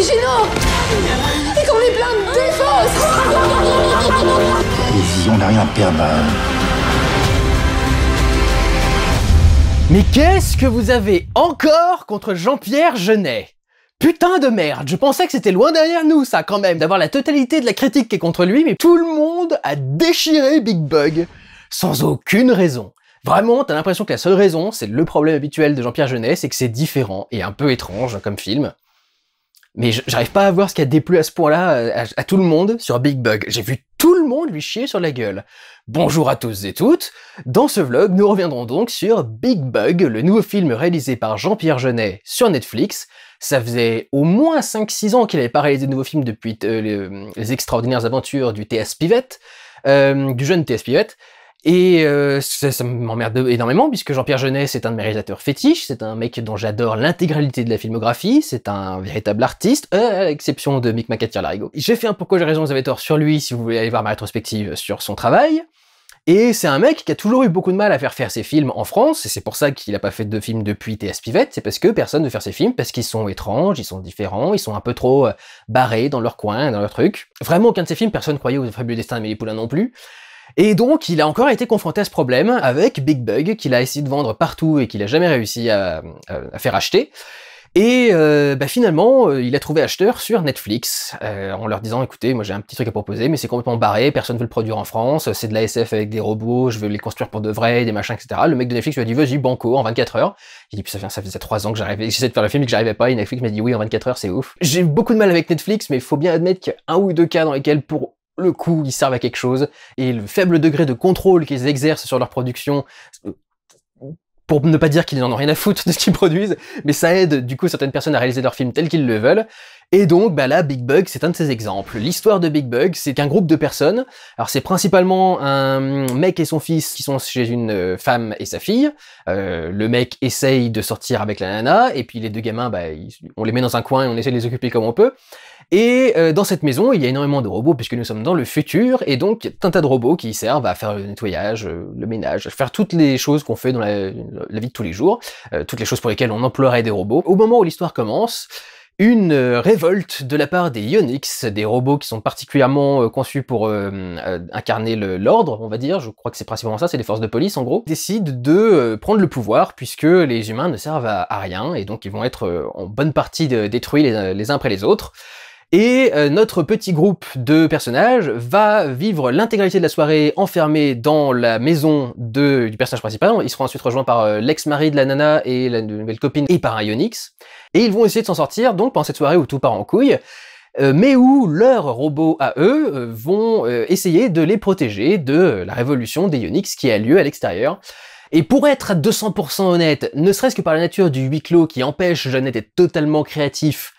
et qu'on est plein de on n'a rien à perdre. Hein. Mais qu'est-ce que vous avez encore contre Jean-Pierre Jeunet Putain de merde, je pensais que c'était loin derrière nous ça quand même, d'avoir la totalité de la critique qui est contre lui, mais tout le monde a déchiré Big Bug, sans aucune raison. Vraiment, t'as l'impression que la seule raison, c'est le problème habituel de Jean-Pierre Jeunet, c'est que c'est différent et un peu étrange comme film. Mais j'arrive pas à voir ce qui a déplu à ce point-là euh, à, tout le monde sur Big Bug. J'ai vu tout le monde lui chier sur la gueule. Bonjour à tous et toutes. Dans ce vlog, nous reviendrons donc sur Big Bug, le nouveau film réalisé par Jean-Pierre Jeunet sur Netflix. Ça faisait au moins 5-6 ans qu'il n'avait pas réalisé de nouveau film depuis euh, les, extraordinaires aventures du TS Pivette, euh, du jeune TS Pivette. Et euh, ça, m'emmerde énormément puisque Jean-Pierre Jeunet, c'est un de mes réalisateurs fétiches, c'est un mec dont j'adore l'intégralité de la filmographie, c'est un véritable artiste, euh, à l'exception de Mick McAteer Larigo. J'ai fait un Pourquoi j'ai raison, vous avez tort sur lui si vous voulez aller voir ma rétrospective sur son travail. Et c'est un mec qui a toujours eu beaucoup de mal à faire faire ses films en France, et c'est pour ça qu'il n'a pas fait de films depuis T.S. Pivette, c'est parce que personne ne veut faire ses films, parce qu'ils sont étranges, ils sont différents, ils sont un peu trop euh, barrés dans leur coin, dans leur truc. Vraiment, aucun de ses films, personne ne croyait au fabuleux destin d'Amélie Poulain non plus. Et donc, il a encore été confronté à ce problème avec Big Bug, qu'il a essayé de vendre partout et qu'il a jamais réussi à, faire acheter. Et euh, bah, finalement, euh, il a trouvé acheteur sur Netflix euh, en leur disant écoutez, moi j'ai un petit truc à proposer, mais c'est complètement barré, personne veut le produire en France, c'est de la SF avec des robots, je veux les construire pour de vrai, des machins, etc. Le mec de Netflix lui a dit vas-y, banco, en 24 heures. Il dit ça, fait faisait 3 ans que j'arrivais, j'essayais de faire le film et que j'arrivais pas, et Netflix m'a dit oui, en 24 heures, c'est ouf. J'ai beaucoup de mal avec Netflix, mais il faut bien admettre qu'il y a un ou deux cas dans lesquels, pour le coup, ils servent à quelque chose, et le faible degré de contrôle qu'ils exercent sur leur production, euh, pour ne pas dire qu'ils n'en ont rien à foutre de ce qu'ils produisent, mais ça aide du coup certaines personnes à réaliser leurs films tels qu'ils le veulent. Et donc, bah là, Big Bug, c'est un de ces exemples. L'histoire de Big Bug, c'est qu'un groupe de personnes, alors c'est principalement un mec et son fils qui sont chez une euh, femme et sa fille. Euh, le mec essaye de sortir avec la nana, et puis les deux gamins, bah, on les met dans un coin et on essaie de les occuper comme on peut. Et euh, dans cette maison, il y a énormément de robots puisque nous sommes dans le futur et donc il y a un tas de robots qui servent à faire le nettoyage, euh, le ménage, faire toutes les choses qu'on fait dans la, vie de tous les jours, euh, toutes les choses pour lesquelles on emploierait des robots. Au moment où l'histoire commence, une révolte de la part des Ionix, des robots qui sont particulièrement conçus pour incarner l'ordre, on va dire, je crois que c'est principalement ça, c'est les forces de police en gros, décident de prendre le pouvoir puisque les humains ne servent à, rien et donc ils vont être en bonne partie détruits les uns après les autres. Et euh, notre petit groupe de personnages va vivre l'intégralité de la soirée enfermé dans la maison de, du personnage principal. Ils seront ensuite rejoints par euh, l'ex-mari de la nana et la nouvelle copine et par un Ionix. Et ils vont essayer de s'en sortir donc pendant cette soirée où tout part en couille euh, mais où leurs robots à eux vont essayer de les protéger de la révolution des Ionix qui a lieu à l'extérieur. Et pour être à 200% honnête, ne serait-ce que par la nature du huis clos qui empêche Jeannette d'être totalement créatif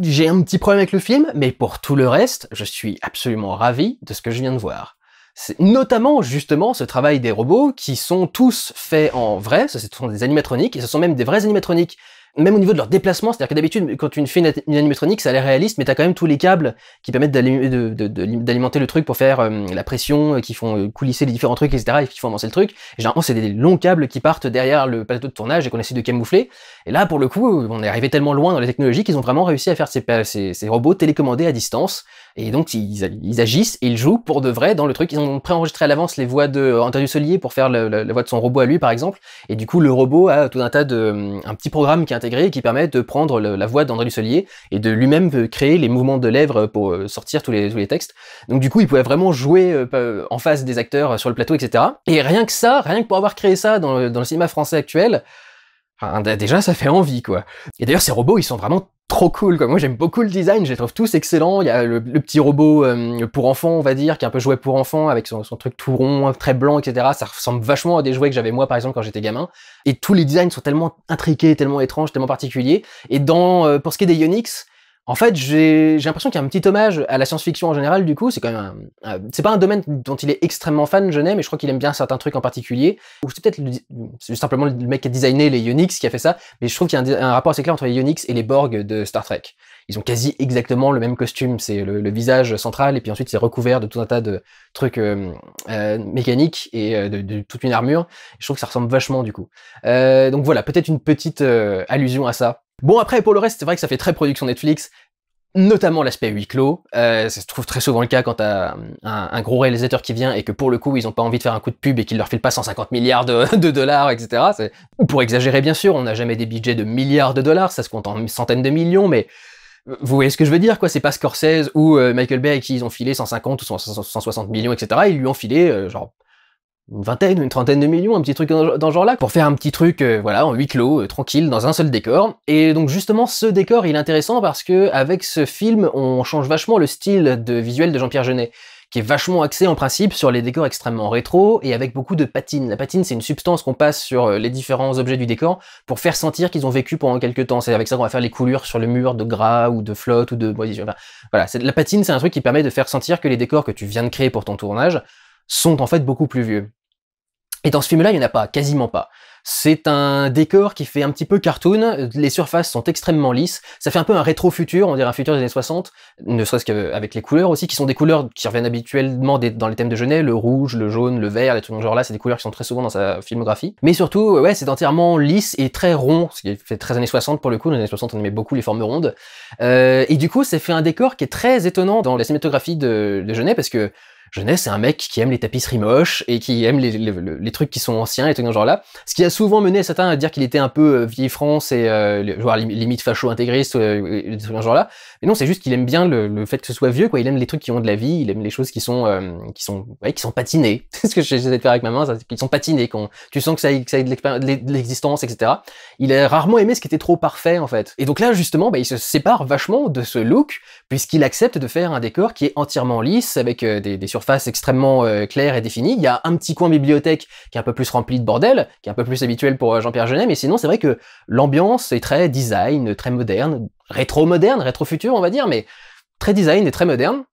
j'ai un petit problème avec le film, mais pour tout le reste, je suis absolument ravi de ce que je viens de voir. C'est Notamment justement ce travail des robots qui sont tous faits en vrai, ce sont des animatroniques, et ce sont même des vrais animatroniques même au niveau de leur déplacement, c'est-à-dire que d'habitude, quand tu fais une animatronique, ça a l'air réaliste, mais tu as quand même tous les câbles qui permettent d'alimenter le truc pour faire euh, la pression, euh, qui font euh, coulisser les différents trucs, etc., et qui font avancer le truc. généralement, c'est des longs câbles qui partent derrière le plateau de tournage et qu'on essaie de camoufler. Et là, pour le coup, on est arrivé tellement loin dans les technologies qu'ils ont vraiment réussi à faire ces robots télécommandés à distance et donc, ils, agissent et ils jouent pour de vrai dans le truc. Ils ont préenregistré à l'avance les voix de euh, André Dusselier pour faire la voix de son robot à lui, par exemple. Et du coup, le robot a tout un tas de. Euh, un petit programme qui est intégré et qui permet de prendre la voix d'André Dusselier et de lui-même euh, créer les mouvements de lèvres pour sortir tous les, les textes. Donc, du coup, il pouvait vraiment jouer en face des acteurs sur le plateau, etc. Et rien que ça, rien que pour avoir créé ça dans dans le cinéma français actuel, Déjà, ça fait envie, quoi. Et d'ailleurs, ces robots, ils sont vraiment trop cool. Quoi. Moi, j'aime beaucoup le design, je les trouve tous excellents. Il y a le, petit robot euh, pour enfants, on va dire, qui est un peu jouet pour enfants, avec son, truc tout rond, très blanc, etc. Ça ressemble vachement à des jouets que j'avais moi, par exemple, quand j'étais gamin. Et tous les designs sont tellement intriqués, tellement étranges, tellement particuliers. Et dans, euh, pour ce qui est des Yonix en fait, j'ai l'impression qu'il y a un petit hommage à la science-fiction en général, du coup, c'est quand même c'est pas un domaine dont il est extrêmement fan, Genet, mais je crois qu'il aime bien certains trucs en particulier, ou c'est peut-être simplement le mec qui a designé les Unix qui a fait ça, mais je trouve qu'il y a un, rapport assez clair entre les Unix et les Borg de Star Trek ils ont quasi exactement le même costume. C'est le, visage central et puis ensuite c'est recouvert de tout un tas de trucs euh, euh, mécaniques et euh, de, toute une armure. Je trouve que ça ressemble vachement du coup. donc voilà, peut-être une petite allusion à ça. Bon après pour le reste, c'est vrai que ça fait très production Netflix notamment l'aspect huis clos. ça se trouve très souvent le cas quand t'as un, gros réalisateur qui vient et que pour le coup ils ont pas envie de faire un coup de pub et qu'il leur file pas 150 milliards de, dollars, etc. pour exagérer bien sûr, on n'a jamais des budgets de milliards de dollars, ça se compte en centaines de millions, mais vous voyez ce que je veux dire, quoi. C'est pas Scorsese ou euh, Michael Bay qui ils ont filé 150 ou 160 millions, etc. Ils lui ont filé, euh, genre, une vingtaine ou une trentaine de millions, un petit truc dans, ce genre-là, pour faire un petit truc, euh, voilà, en huis clos, tranquille, dans un seul décor. Et donc, justement, ce décor, il est intéressant parce que, avec ce film, on change vachement le style de visuel de Jean-Pierre Jeunet qui est vachement axé en principe sur les décors extrêmement rétro et avec beaucoup de patine. La patine, c'est une substance qu'on passe sur euh, les différents objets du décor pour faire sentir qu'ils ont vécu pendant quelques temps. C'est avec ça qu'on va faire les coulures sur le mur de gras ou de flotte ou de moisissure. Enfin, voilà, la patine, c'est un truc qui permet de faire sentir que les décors que tu viens de créer pour ton tournage sont en fait beaucoup plus vieux. Et dans ce film-là, il n'y en a pas, quasiment pas. C'est un décor qui fait un petit peu cartoon, les surfaces sont extrêmement lisses, ça fait un peu un rétro-futur, on dirait un futur des années 60, ne serait-ce qu'avec les couleurs aussi, qui sont des couleurs qui reviennent habituellement dans les thèmes de Genet, le rouge, le jaune, le vert, les trucs de genre là, c'est des couleurs qui sont très souvent dans sa filmographie. Mais surtout, ouais, c'est entièrement lisse et très rond, ce qui fait très années 60 pour le coup, dans les années 60 on aimait beaucoup les formes rondes. Euh, et du coup, ça fait un décor qui est très étonnant dans la cinématographie de, de Genet, parce que Jeunesse, c'est un mec qui aime les tapisseries moches et qui aime les, trucs qui sont anciens et tout ce genre-là. Ce qui a souvent mené certains à dire qu'il était un peu euh, vieille France et euh, les voire limite facho-intégriste, tout euh, ce genre-là. Mais non, c'est juste qu'il aime bien le, fait que ce soit vieux, quoi. Il aime les trucs qui ont de la vie, il aime les choses qui sont, qui sont, qui sont patinées. c'est ce que j'essaie de faire avec ma main, qui sont patinés, tu sens que ça, a de l'existence, etc. Il a rarement aimé ce qui était trop parfait, en fait. Et donc là, justement, bah, il se sépare vachement de ce look, puisqu'il accepte de faire un décor qui est entièrement lisse, avec des, des extrêmement euh, claire et définie. Il y a un petit coin bibliothèque qui est un peu plus rempli de bordel, qui est un peu plus habituel pour euh, Jean-Pierre Jeunet, mais sinon c'est vrai que l'ambiance est très design, très moderne, rétro-moderne, rétro-futur on va dire, mais très design et très moderne.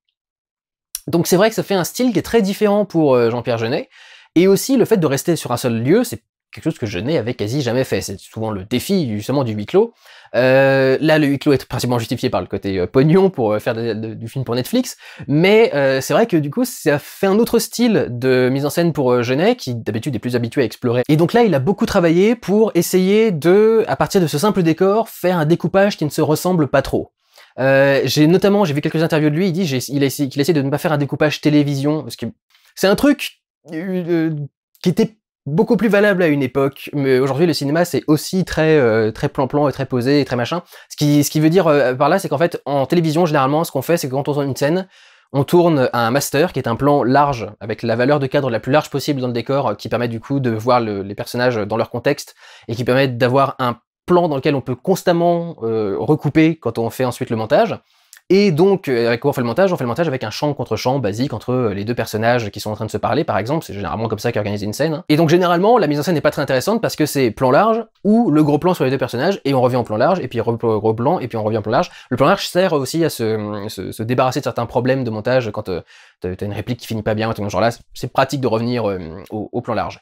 Donc c'est vrai que ça fait un style qui est très différent pour euh, Jean-Pierre Jeunet, et aussi le fait de rester sur un seul lieu, c'est quelque chose que je avait quasi jamais fait. C'est souvent le défi justement du huis clos. Euh, là, le huis clos est principalement justifié par le côté euh, pognon pour euh, faire du film pour Netflix, mais c'est vrai que du coup, ça fait un autre style de mise en scène pour Genet, qui d'habitude est plus habitué à explorer. Et donc là, il a beaucoup travaillé pour essayer de, à partir de ce simple décor, faire un découpage qui ne se ressemble pas trop. j'ai notamment, j'ai vu quelques interviews de lui, il dit qu'il a de ne pas faire un découpage télévision, parce que c'est un truc qui était beaucoup plus valable à une époque, mais aujourd'hui le cinéma c'est aussi très euh, très plan-plan et très posé et très machin. Ce qui, ce qui veut dire euh, par là, c'est qu'en fait en télévision généralement ce qu'on fait c'est que quand on tourne une scène, on tourne un master qui est un plan large avec la valeur de cadre la plus large possible dans le décor, euh, qui permet du coup de voir les personnages dans leur contexte et qui permet d'avoir un plan dans lequel on peut constamment recouper quand on fait ensuite le montage. Et donc, avec euh, on fait le montage On fait le montage avec un champ contre champ basique entre euh, les deux personnages qui sont en train de se parler, par exemple. C'est généralement comme ça qu'organise organise une scène. Et donc, généralement, la mise en scène n'est pas très intéressante parce que c'est plan large ou le gros plan sur les deux personnages et on revient en plan large et puis gros plan et puis on revient en plan large. Le plan large sert aussi à se, euh, débarrasser de certains problèmes de montage quand t'as une réplique qui finit pas bien ou tout genre là. C'est pratique de revenir au, plan large.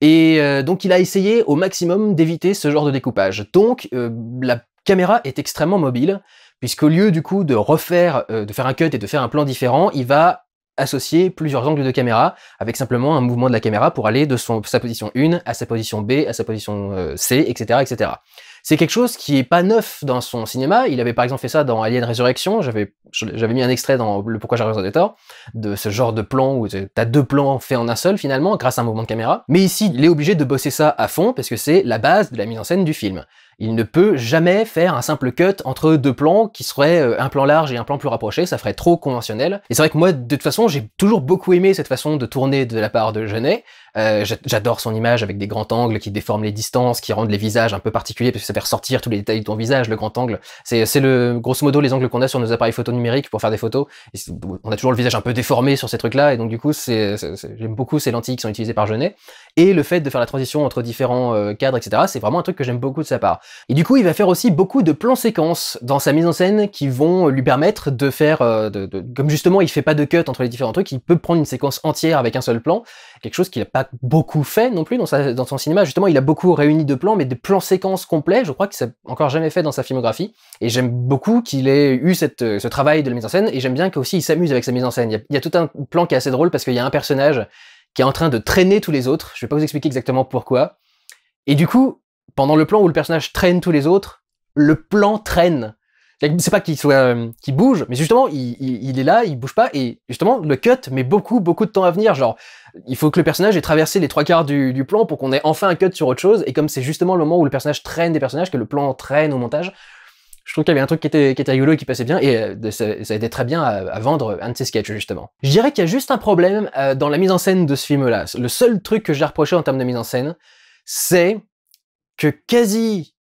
Et donc il a essayé au maximum d'éviter ce genre de découpage. Donc la caméra est extrêmement mobile puisqu'au lieu du coup de refaire, euh, de faire un cut et de faire un plan différent, il va associer plusieurs angles de caméra avec simplement un mouvement de la caméra pour aller de sa position 1 à sa position B, à sa position euh, C, etc. etc. C'est quelque chose qui est pas neuf dans son cinéma. Il avait par exemple fait ça dans Alien Resurrection. J'avais, j'avais mis un extrait dans le Pourquoi j'arrive des tort, de ce genre de plan où as deux plans faits en un seul finalement grâce à un mouvement de caméra. Mais ici, il est obligé de bosser ça à fond parce que c'est la base de la mise en scène du film. Il ne peut jamais faire un simple cut entre deux plans qui seraient euh, un plan large et un plan plus rapproché, ça ferait trop conventionnel. Et c'est vrai que moi, de toute façon, j'ai toujours beaucoup aimé cette façon de tourner de la part de Genet. Euh, j'adore son image avec des grands angles qui déforment les distances, qui rendent les visages un peu particuliers parce que ça fait ressortir tous les détails de ton visage, le grand angle. C'est le grosso modo les angles qu'on a sur nos appareils photo numériques pour faire des photos. on a toujours le visage un peu déformé sur ces trucs-là et donc du coup, j'aime beaucoup ces lentilles qui sont utilisées par Genet. Et le fait de faire la transition entre différents euh, cadres, etc., c'est vraiment un truc que j'aime beaucoup de sa part. Et du coup, il va faire aussi beaucoup de plans séquences dans sa mise en scène qui vont lui permettre de faire, euh, comme justement, il fait pas de cut entre les différents trucs, il peut prendre une séquence entière avec un seul plan, quelque chose qu'il n'a pas beaucoup fait non plus dans, son cinéma. Justement, il a beaucoup réuni de plans, mais de plans séquences complets, je crois que ça encore jamais fait dans sa filmographie. Et j'aime beaucoup qu'il ait eu euh, ce travail de la mise en scène, et j'aime bien qu'aussi il s'amuse avec sa mise en scène. Il y, a, il y a tout un plan qui est assez drôle parce qu'il y a un personnage qui est en train de traîner tous les autres. Je vais pas vous expliquer exactement pourquoi. Et du coup, pendant le plan où le personnage traîne tous les autres, le plan traîne. C'est pas qu'il soit euh, qu'il bouge, mais justement il, est là, il bouge pas et justement le cut met beaucoup beaucoup de temps à venir. Genre il faut que le personnage ait traversé les trois quarts du, plan pour qu'on ait enfin un cut sur autre chose. Et comme c'est justement le moment où le personnage traîne des personnages, que le plan traîne au montage, je trouve qu'il y avait un truc qui était, qui était rigolo et qui passait bien, et euh, ça, ça aidait très bien à, vendre un de ces sketchs, justement. Je dirais qu'il y a juste un problème euh, dans la mise en scène de ce film-là. Le seul truc que j'ai reproché en termes de mise en scène, c'est que quasi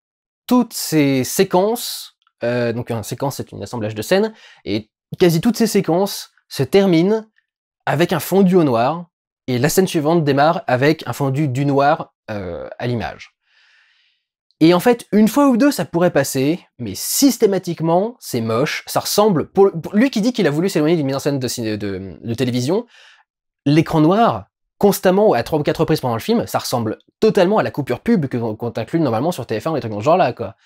toutes ces séquences, euh, donc une séquence c'est un assemblage de scènes, et quasi toutes ces séquences se terminent avec un fondu au noir, et la scène suivante démarre avec un fondu du noir euh, à l'image. Et en fait, une fois ou deux, ça pourrait passer, mais systématiquement, c'est moche. Ça ressemble, pour, lui qui dit qu'il a voulu s'éloigner d'une mise en scène de, de télévision, l'écran noir, constamment à 3 ou 4 reprises pendant le film, ça ressemble totalement à la coupure pub qu'on inclut normalement sur TF1 ou des trucs dans ce genre-là, quoi.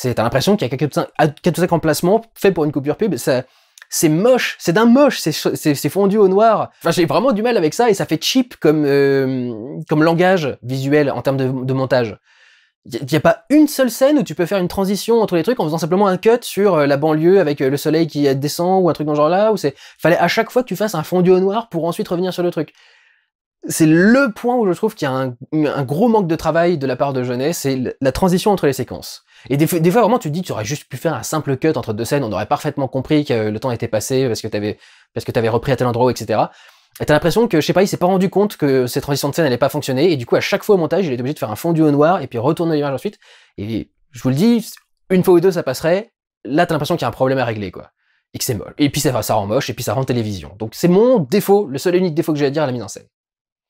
T'as l'impression qu'il y a 4 ou 5 emplacements faits pour une coupure pub, c'est moche, c'est d'un moche, c'est fondu au noir. Enfin, j'ai vraiment du mal avec ça et ça fait cheap comme, euh, comme langage visuel en termes de, montage. Il n'y a, pas une seule scène où tu peux faire une transition entre les trucs en faisant simplement un cut sur euh, la banlieue avec euh, le soleil qui descend ou un truc dans ce genre là, Ou c'est, fallait à chaque fois que tu fasses un fondu au noir pour ensuite revenir sur le truc c'est le point où je trouve qu'il y a un, gros manque de travail de la part de Jeunet, c'est la transition entre les séquences. Et des, fois, vraiment, tu te dis, tu aurais juste pu faire un simple cut entre deux scènes, on aurait parfaitement compris que le temps était passé parce que t'avais, parce que repris à tel endroit, etc. Et t'as l'impression que, je sais pas, il s'est pas rendu compte que cette transition de scène n'allait pas fonctionner, et du coup, à chaque fois au montage, il est obligé de faire un fondu au noir, et puis retourner l'image ensuite. Et je vous le dis, une fois ou deux, ça passerait. Là, t'as l'impression qu'il y a un problème à régler, quoi. Et que c'est molle. Et puis ça, ça rend moche, et puis ça rend télévision. Donc c'est mon défaut, le seul unique défaut que j'ai à dire à la mise en scène.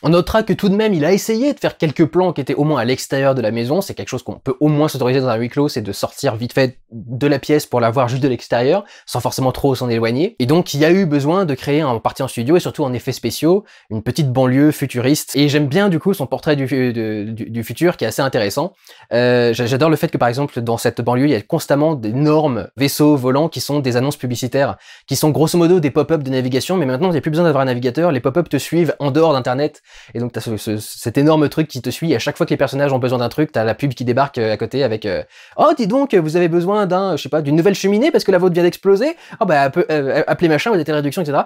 On notera que tout de même, il a essayé de faire quelques plans qui étaient au moins à l'extérieur de la maison. C'est quelque chose qu'on peut au moins s'autoriser dans un huis clos, c'est de sortir vite fait de la pièce pour la voir juste de l'extérieur, sans forcément trop s'en éloigner. Et donc, il y a eu besoin de créer en partie en studio et surtout en effets spéciaux, une petite banlieue futuriste. Et j'aime bien du coup son portrait du, euh, futur qui est assez intéressant. Euh, j'adore le fait que par exemple, dans cette banlieue, il y a constamment d'énormes vaisseaux volants qui sont des annonces publicitaires, qui sont grosso modo des pop-up de navigation, mais maintenant, il n'y a plus besoin d'avoir un navigateur, les pop-up te suivent en dehors d'Internet et donc, tu as cet énorme truc qui te suit. à chaque fois que les personnages ont besoin d'un truc, tu as la pub qui débarque euh, à côté avec euh, Oh, dis donc, vous avez besoin d'un, je sais pas, d'une nouvelle cheminée parce que la vôtre vient d'exploser. Oh, bah, appelez, euh, machin, vous êtes des réduction, etc.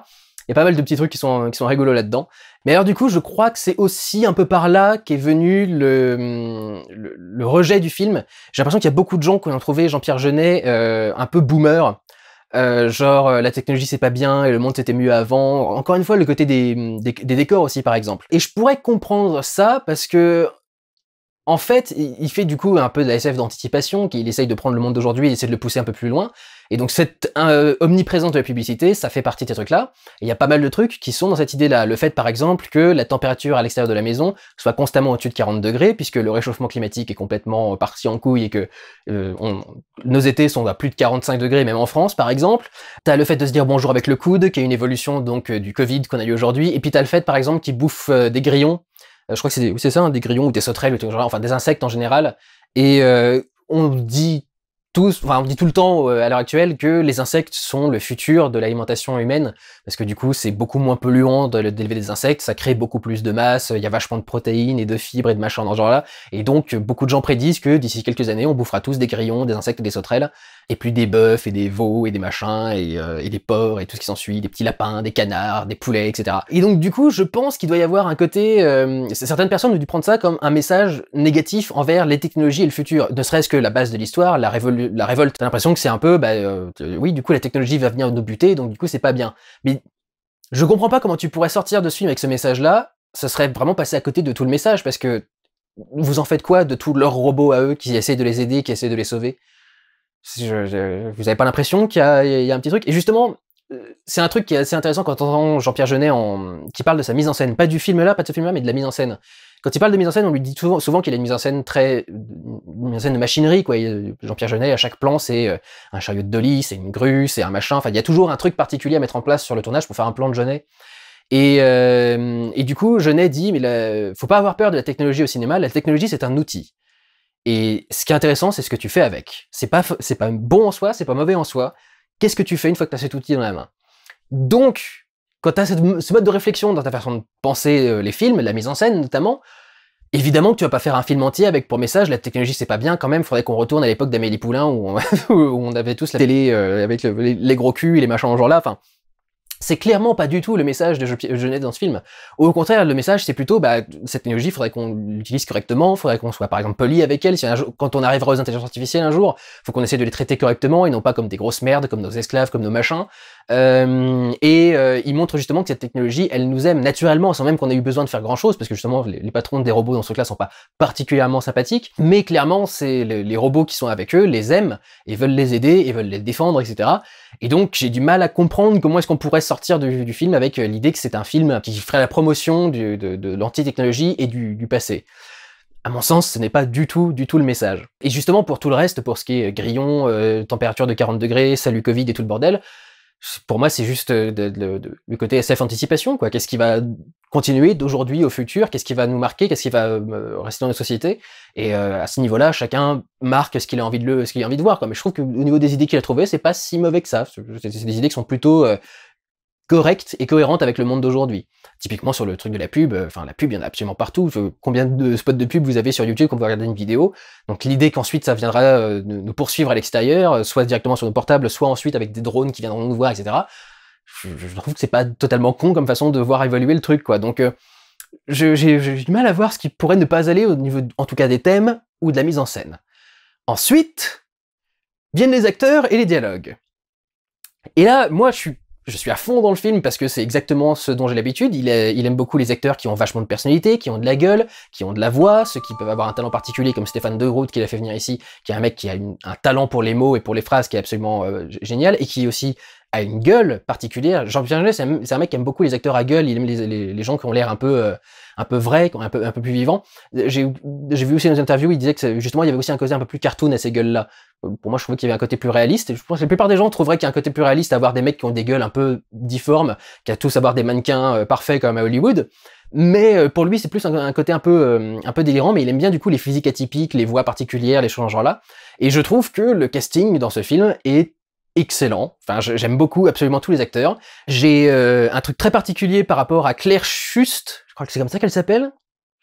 Il y a pas mal de petits trucs qui sont, qui rigolos là-dedans. Mais alors du coup, je crois que c'est aussi un peu par là qu'est venu le, rejet du film. J'ai l'impression qu'il y a beaucoup de gens qui ont trouvé Jean-Pierre Jeunet un peu boomer. Euh, genre euh, la technologie c'est pas bien et le monde c'était mieux avant. Encore une fois, le côté des, des, décors aussi par exemple. Et je pourrais comprendre ça parce que en fait, il fait du coup un peu de la SF d'anticipation, qu'il essaye de prendre le monde d'aujourd'hui et essaie de le pousser un peu plus loin. Et donc cette euh, omniprésence de la publicité, ça fait partie de ces trucs-là. il y a pas mal de trucs qui sont dans cette idée-là. Le fait par exemple que la température à l'extérieur de la maison soit constamment au-dessus de 40 degrés, puisque le réchauffement climatique est complètement euh, parti en couille et que euh, nos étés sont à plus de 45 degrés, même en France par exemple. T'as le fait de se dire bonjour avec le coude, qui est une évolution donc du Covid qu'on a eu aujourd'hui. Et puis t'as le fait par exemple qu'il bouffe des grillons euh, je crois que c'est, ça, hein, des grillons ou des sauterelles, enfin des insectes en général. Et euh, on dit tous, enfin, on dit tout le temps euh, à l'heure actuelle que les insectes sont le futur de l'alimentation humaine, parce que du coup, c'est beaucoup moins polluant d'élever des insectes, ça crée beaucoup plus de masse, il y a vachement de protéines et de fibres et de machins dans ce genre-là, et donc beaucoup de gens prédisent que d'ici quelques années, on bouffera tous des grillons, des insectes et des sauterelles, et plus des bœufs et des veaux et des machins euh, et, des porcs et tout ce qui s'ensuit, des petits lapins, des canards, des poulets, etc. Et donc du coup, je pense qu'il doit y avoir un côté... Euh, certaines personnes ont dû prendre ça comme un message négatif envers les technologies et le futur, ne serait-ce que la base de l'histoire, la, la révolte. T'as l'impression que c'est un peu, bah, euh, oui, du coup la technologie va venir nous buter, donc du coup c'est pas bien. Mais je comprends pas comment tu pourrais sortir de ce film avec ce message-là, ça serait vraiment passer à côté de tout le message, parce que vous en faites quoi de tous leurs robots à eux qui essayent de les aider, qui essayent de les sauver je, vous n'avez pas l'impression qu'il y, y, a un petit truc Et justement, euh, c'est un truc qui est assez intéressant quand on entend Jean-Pierre Jeunet en, qui parle de sa mise en scène, pas du film là, pas de ce film là, mais de la mise en scène. Quand il parle de mise en scène, on lui dit souvent, souvent qu'il a une mise en scène très une mise en scène de machinerie quoi. Euh, Jean-Pierre Jeunet à chaque plan, c'est euh, un chariot de dolly, c'est une grue, c'est un machin. Enfin, il y a toujours un truc particulier à mettre en place sur le tournage pour faire un plan de Jeunet. Et, et, du coup, Jeunet dit, mais ne faut pas avoir peur de la technologie au cinéma. La technologie, c'est un outil. Et ce qui est intéressant, c'est ce que tu fais avec. C'est pas, c'est pas bon en soi, c'est pas mauvais en soi. Qu'est-ce que tu fais une fois que tu as cet outil dans la main Donc, quand tu as ce mode de réflexion dans ta façon de penser euh, les films, la mise en scène notamment, évidemment que tu vas pas faire un film entier avec pour message la technologie c'est pas bien quand même, faudrait qu'on retourne à l'époque d'Amélie Poulain où on, avait tous la télé euh, avec les, gros culs et les machins en genre là. Enfin, c'est clairement pas du tout le message de Jeunet dans ce film. Au contraire, le message, c'est plutôt, bah, cette technologie, faudrait qu'on l'utilise correctement, faudrait qu'on soit, par exemple, poli avec elle. Si quand on arrivera aux intelligences artificielles un jour, faut qu'on essaie de les traiter correctement et non pas comme des grosses merdes, comme nos esclaves, comme nos machins. Euh, et euh, il montre justement que cette technologie, elle nous aime naturellement, sans même qu'on ait eu besoin de faire grand-chose, parce que justement, les, patrons des robots dans ce cas sont pas particulièrement sympathiques, mais clairement, c'est les, robots qui sont avec eux les aiment, et veulent les aider, et veulent les défendre, etc. Et donc, j'ai du mal à comprendre comment est-ce qu'on pourrait sortir du, film avec euh, l'idée que c'est un film qui ferait la promotion de, de l'anti-technologie et du, passé à mon sens, ce n'est pas du tout, du tout le message. Et justement, pour tout le reste, pour ce qui est grillon, température de 40 degrés, salut Covid et tout le bordel, pour moi, c'est juste euh, de, le côté SF anticipation, quoi. Qu'est-ce qui va continuer d'aujourd'hui au futur Qu'est-ce qui va nous marquer Qu'est-ce qui va euh, rester dans notre société Et euh, à ce niveau-là, chacun marque ce qu'il a envie de le, ce qu'il a envie de voir, quoi. Mais je trouve que au niveau des idées qu'il a trouvées, c'est pas si mauvais que ça. C'est des idées qui sont plutôt correcte et cohérente avec le monde d'aujourd'hui. Typiquement sur le truc de la pub, euh, enfin la pub, il y en a absolument partout. combien de spots de pub vous avez sur YouTube quand vous regardez une vidéo Donc l'idée qu'ensuite ça viendra euh, nous poursuivre à l'extérieur, euh, soit directement sur nos portables, soit ensuite avec des drones qui viendront nous voir, etc. Je, je trouve que c'est pas totalement con comme façon de voir évoluer le truc, quoi. Donc j'ai du mal à voir ce qui pourrait ne pas aller au niveau, en tout cas, des thèmes ou de la mise en scène. Ensuite viennent les acteurs et les dialogues. Et là, moi, je suis je suis à fond dans le film parce que c'est exactement ce dont j'ai l'habitude. Il, aime beaucoup les acteurs qui ont vachement de personnalité, qui ont de la gueule, qui ont de la voix, ceux qui peuvent avoir un talent particulier comme Stéphane De Groot qui l'a fait venir ici, qui est un mec qui a un talent pour les mots et pour les phrases qui est absolument euh, génial et qui aussi a une gueule particulière. Jean-Pierre Jeunet, c'est un, mec qui aime beaucoup les acteurs à gueule. Il aime les, gens qui ont l'air un peu, euh, un peu vrais, un peu, un peu plus vivant. J'ai vu aussi dans une interviews, il disait que justement, il y avait aussi un côté un peu plus cartoon à ces gueules-là. Pour moi, je trouvais qu'il y avait un côté plus réaliste. je pense que la plupart des gens trouveraient qu'il y a un côté plus réaliste à avoir des mecs qui ont des gueules un peu difformes, qui a tous avoir des mannequins euh, parfaits comme à Hollywood. Mais euh, pour lui, c'est plus un, côté un peu, un peu délirant, mais il aime bien du coup les physiques atypiques, les voix particulières, les choses genre là. Et je trouve que le casting dans ce film est excellent. Enfin, j'aime beaucoup absolument tous les acteurs. J'ai euh, un truc très particulier par rapport à Claire Schust, je crois que c'est comme ça qu'elle s'appelle.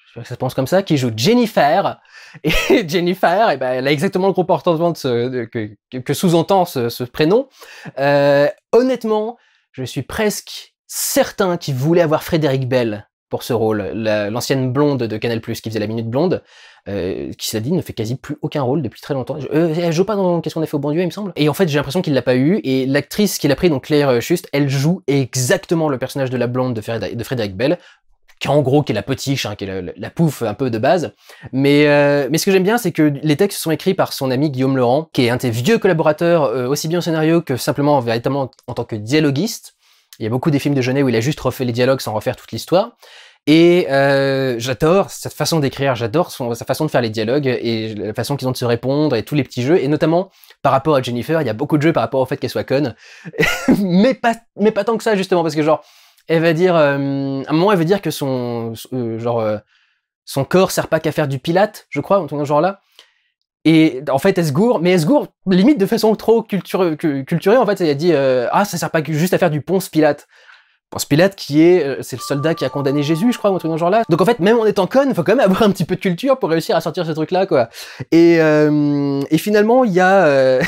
Je crois que ça pense comme ça, qui joue Jennifer. Et Jennifer, eh ben, elle a exactement le comportement de ce, que, sous-entend ce, prénom. Euh, honnêtement, je suis presque certain qu'il voulait avoir Frédéric Bell pour ce rôle. L'ancienne blonde de Canal+, qui faisait la minute blonde, euh, qui cela dit ne fait quasi plus aucun rôle depuis très longtemps. Euh, elle joue pas dans Qu'est-ce qu'on a fait au bon Dieu, il me semble. Et en fait, j'ai l'impression qu'il l'a pas eu. Et l'actrice qu'il a pris, donc Claire euh, Schust, elle joue exactement le personnage de la blonde de, Frédéric, Bell, qui en gros qui est la petite, hein, qui est la, pouffe un peu de base. Mais, mais ce que j'aime bien, c'est que les textes sont écrits par son ami Guillaume Laurent, qui est un de vieux collaborateurs, aussi bien au scénario que simplement véritablement en tant que dialoguiste. Il y a beaucoup des films de Jeunet où il a juste refait les dialogues sans refaire toute l'histoire. Et euh, j'adore cette façon d'écrire, j'adore sa façon de faire les dialogues et la façon qu'ils ont de se répondre et tous les petits jeux. Et notamment par rapport à Jennifer, il y a beaucoup de jeux par rapport au fait qu'elle soit conne, mais pas mais pas tant que ça justement parce que genre elle va dire euh, à un moment elle veut dire que son euh, genre son corps sert pas qu'à faire du pilate, je crois, en tout genre là. Et en fait, Esgour, mais Esgour, limite de façon trop culture, culturée, en fait, il a dit euh, Ah, ça sert pas juste à faire du pont Pilate. Ponce Pilate, qui est, euh, c'est le soldat qui a condamné Jésus, je crois, ou un truc dans ce genre-là. Donc en fait, même en étant conne, faut quand même avoir un petit peu de culture pour réussir à sortir ce truc-là, quoi. Et, euh, et finalement, il y a.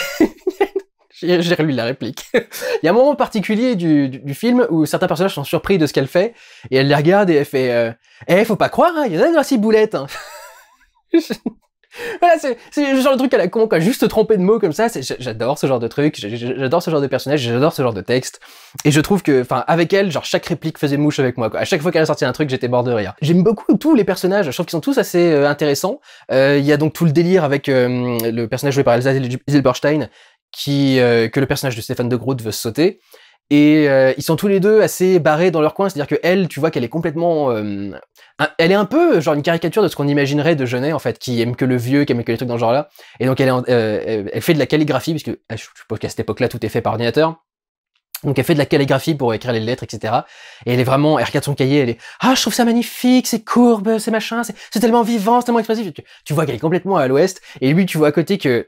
J'ai relu la réplique. il y a un moment particulier du, du, film où certains personnages sont surpris de ce qu'elle fait, et elle les regarde et elle fait Eh, faut pas croire, hein, il y en a dans la ciboulette hein voilà, c'est le genre de truc à la con, quoi. Juste tromper de mots comme ça, j'adore ce genre de truc, j'adore ce genre de personnage, j'adore ce genre de texte. Et je trouve que, enfin, avec elle, genre, chaque réplique faisait mouche avec moi, quoi. À chaque fois qu'elle a sorti un truc, j'étais mort de rire. J'aime beaucoup tous les personnages, je trouve qu'ils sont tous assez euh, intéressants. Euh, il y a donc tout le délire avec euh, le personnage joué par Elsa Zilberstein, qui, que le personnage de Stéphane de Groot veut sauter. Et euh, ils sont tous les deux assez barrés dans leur coin, c'est-à-dire que elle, tu vois qu'elle est complètement, euh, elle est un peu genre une caricature de ce qu'on imaginerait de Jeunet en fait, qui aime que le vieux, qui aime que les trucs dans ce genre-là. Et donc elle, euh, elle fait de la calligraphie puisque ah, je suppose qu'à cette époque-là tout est fait par ordinateur. Donc elle fait de la calligraphie pour écrire les lettres, etc. Et elle est vraiment, elle regarde son cahier, elle est ah je trouve ça magnifique, c'est courbe, c'est machin, c'est tellement vivant, c'est tellement expressif. Tu, vois qu'elle est complètement à l'ouest, et lui tu vois à côté que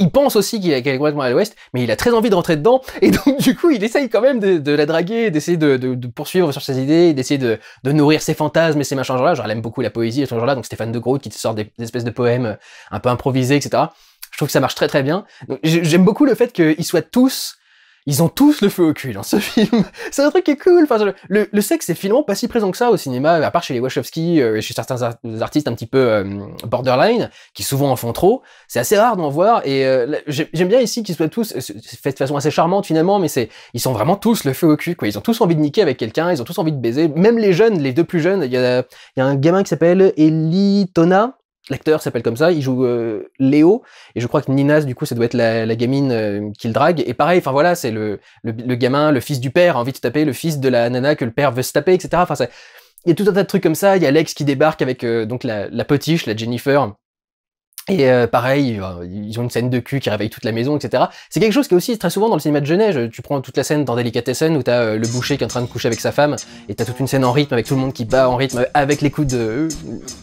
il, pense aussi qu'il est, complètement à l'ouest, mais il a très envie de rentrer dedans, et donc du coup il essaye quand même de, la draguer, d'essayer de, poursuivre sur ses idées, d'essayer de, nourrir ses fantasmes et ses machins genre là. Genre elle aime beaucoup la poésie et ce genre là, donc Stéphane de Groot qui te sort des, espèces de poèmes euh, un peu improvisés, etc. Je trouve que ça marche très très bien. J'aime beaucoup le fait qu'ils soient tous ils ont tous le feu au cul dans ce film. c'est un truc qui est cool. Enfin, le, sexe c'est finalement pas si présent que ça au cinéma, à part chez les Wachowski, euh, et chez certains artistes un petit peu euh, borderline, qui souvent en font trop. C'est assez rare d'en voir. Et euh, j'aime bien ici qu'ils soient tous fait de façon assez charmante finalement, mais c'est ils sont vraiment tous le feu au cul. Quoi. Ils ont tous envie de niquer avec quelqu'un, ils ont tous envie de baiser. Même les jeunes, les deux plus jeunes. Il y a, y a, un gamin qui s'appelle Eli Tona L'acteur s'appelle comme ça, il joue euh, Léo, et je crois que Ninas, du coup, ça doit être la, gamine euh, qu'il drague. Et pareil, enfin voilà, c'est le, le, gamin, le fils du père a envie de taper, le fils de la nana que le père veut se taper, etc. Enfin, il y a tout un tas de trucs comme ça. Il y a Lex qui débarque avec euh, donc la, la, potiche, la Jennifer, et euh, pareil, euh, ils ont une scène de cul qui réveille toute la maison, etc. C'est quelque chose qui est aussi très souvent dans le cinéma de Genève. Tu prends toute la scène dans Delicatessen où t'as euh, le boucher qui est en train de coucher avec sa femme, et t'as toute une scène en rythme avec tout le monde qui bat en rythme avec les coups de,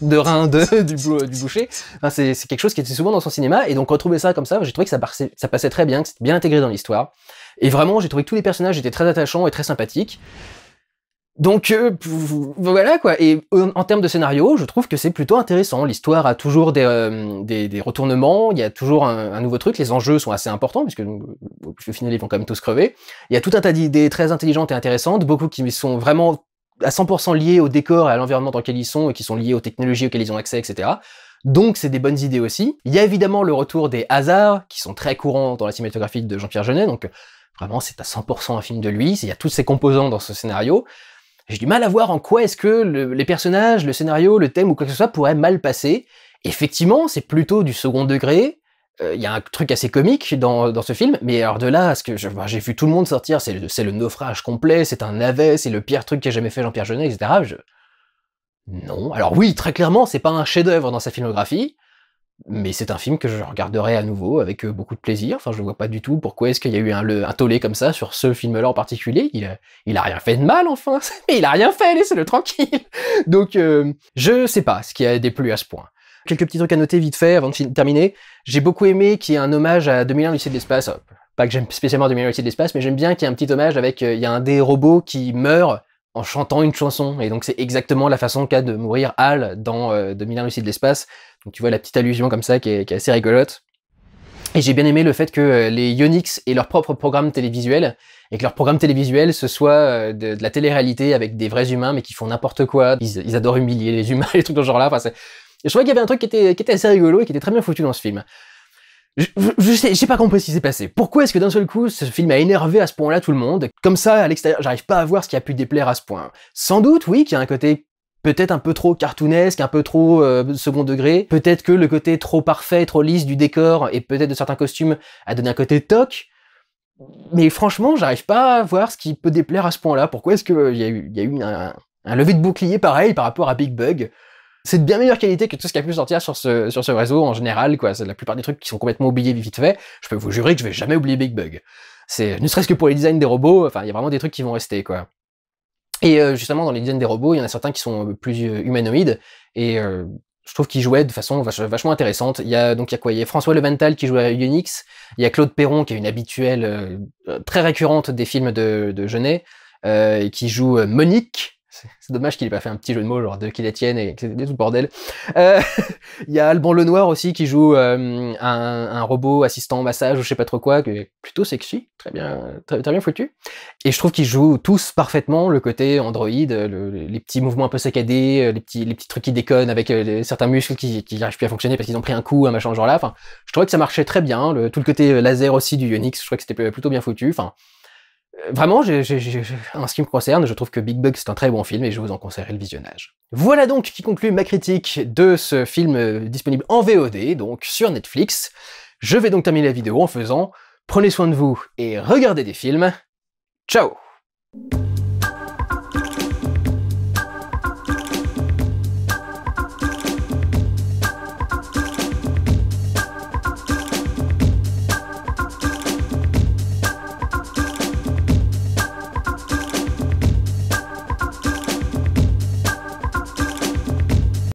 de rein de, du, boucher. Enfin, c'est quelque chose qui était souvent dans son cinéma, et donc retrouver ça comme ça, j'ai trouvé que ça passait très bien, que c'était bien intégré dans l'histoire. Et vraiment, j'ai trouvé que tous les personnages étaient très attachants et très sympathiques. Donc euh, voilà quoi. Et en, termes de scénario, je trouve que c'est plutôt intéressant. L'histoire a toujours des, euh, retournements, il y a toujours un, nouveau truc. Les enjeux sont assez importants puisque au final ils vont quand même tous crever. Il y a tout un tas d'idées très intelligentes et intéressantes, beaucoup qui sont vraiment à 100% liées au décor et à l'environnement dans lequel ils sont et qui sont liées aux technologies auxquelles ils ont accès, etc. Donc c'est des bonnes idées aussi. Il y a évidemment le retour des hasards qui sont très courants dans la cinématographie de Jean-Pierre Jeunet. Donc vraiment c'est à 100% un film de lui. Il y a tous ses composants dans ce scénario. J'ai du mal à voir en quoi est-ce que les personnages, le scénario, le thème ou quoi que ce soit pourrait mal passer. Effectivement, c'est plutôt du second degré. Euh, il y a un truc assez comique dans, ce film, mais alors de là, ce que bah, j'ai vu tout le monde sortir, c'est le, naufrage complet, c'est un navet, c'est le pire truc qu'a jamais fait Jean-Pierre Jeunet, etc. Non. Alors oui, très clairement, c'est pas un chef-d'œuvre dans sa filmographie, mais c'est un film que je regarderai à nouveau avec euh, beaucoup de plaisir. Enfin, je vois pas du tout pourquoi est-ce qu'il y a eu un, tollé comme ça sur ce film-là en particulier. Il a, il a rien fait de mal, enfin. Mais il a rien fait, laissez-le tranquille. Donc, euh, je sais pas ce qui a déplu à ce point. Quelques petits trucs à noter vite fait avant de terminer. J'ai beaucoup aimé qu'il y ait un hommage à 2001 lycée de l'espace. Pas que j'aime spécialement 2001 lycée de l'espace, mais j'aime bien qu'il y ait un petit hommage avec, euh, il y a un des robots qui meurt en chantant une chanson. Et donc c'est exactement la façon qu'a de mourir Hal dans 2001 euh, Lucie de l'espace. Donc tu vois la petite allusion comme ça qui est, qui est assez rigolote. Et j'ai bien aimé le fait que euh, les Yonix aient leur propre programme télévisuel et que leur programme télévisuel ce soit euh, de, la télé-réalité avec des vrais humains mais qui font n'importe quoi. Ils, adorent humilier les humains, les trucs de ce genre-là. Enfin, je trouvais qu'il y avait un truc qui était, qui était assez rigolo et qui était très bien foutu dans ce film. Je, sais, j'ai pas compris ce qui s'est passé. Pourquoi est-ce que d'un seul coup, ce film a énervé à ce point-là tout le monde Comme ça, à l'extérieur, j'arrive pas à voir ce qui a pu déplaire à ce point. Sans doute, oui, qu'il y a un côté peut-être un peu trop cartoonesque, un peu trop euh, second degré. Peut-être que le côté trop parfait, trop lisse du décor et peut-être de certains costumes a donné un côté toc. Mais franchement, j'arrive pas à voir ce qui peut déplaire à ce point-là. Pourquoi est-ce qu'il euh, y a eu, un, un lever de bouclier pareil par rapport à Big Bug c'est de bien meilleure qualité que tout ce qui a pu sortir sur ce, sur ce réseau en général, quoi. C'est la plupart des trucs qui sont complètement oubliés vite fait. Je peux vous jurer que je vais jamais oublier Big Bug. C'est, ne serait-ce que pour les designs des robots, enfin, il y a vraiment des trucs qui vont rester, quoi. Et euh, justement, dans les designs des robots, il y en a certains qui sont euh, plus euh, humanoïdes, et je trouve qu'ils jouaient de façon vachement intéressante. Il y a, donc, il y a quoi? Il y a François Levental qui joue à Unix, il y a Claude Perron, qui est une habituelle très récurrente des films de, de Genet, qui joue Monique, c'est dommage qu'il ait pas fait un petit jeu de mots, genre de les tienne et que tout bordel. Euh, il y a Alban Lenoir aussi qui joue euh, un, robot assistant massage ou je sais pas trop quoi, qui est plutôt sexy, très bien, très, bien foutu. Et je trouve qu'ils jouent tous parfaitement le côté Android, les petits mouvements un peu saccadés, euh, les petits, les trucs qui déconnent avec certains muscles qui n'arrivent plus à fonctionner parce qu'ils ont pris un coup, un machin genre là. Enfin, je trouvais que ça marchait très bien. tout le côté laser aussi du Unix, je trouvais que c'était plutôt bien foutu. Enfin, Vraiment, en ce qui me concerne, je trouve que Big Bug c'est un très bon film et je vous en conseillerais le visionnage. Voilà donc qui conclut ma critique de ce film euh, disponible en VOD, donc sur Netflix. Je vais donc terminer la vidéo en faisant prenez soin de vous et regardez des films. Ciao